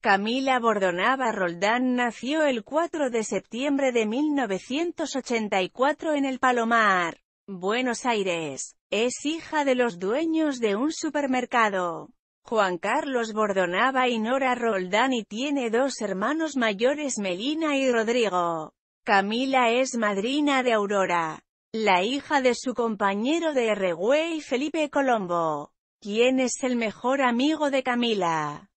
Camila Bordonaba Roldán nació el 4 de septiembre de 1984 en El Palomar, Buenos Aires. Es hija de los dueños de un supermercado. Juan Carlos Bordonaba y Nora Roldán y tiene dos hermanos mayores Melina y Rodrigo. Camila es madrina de Aurora, la hija de su compañero de y Felipe Colombo, ¿Quién es el mejor amigo de Camila.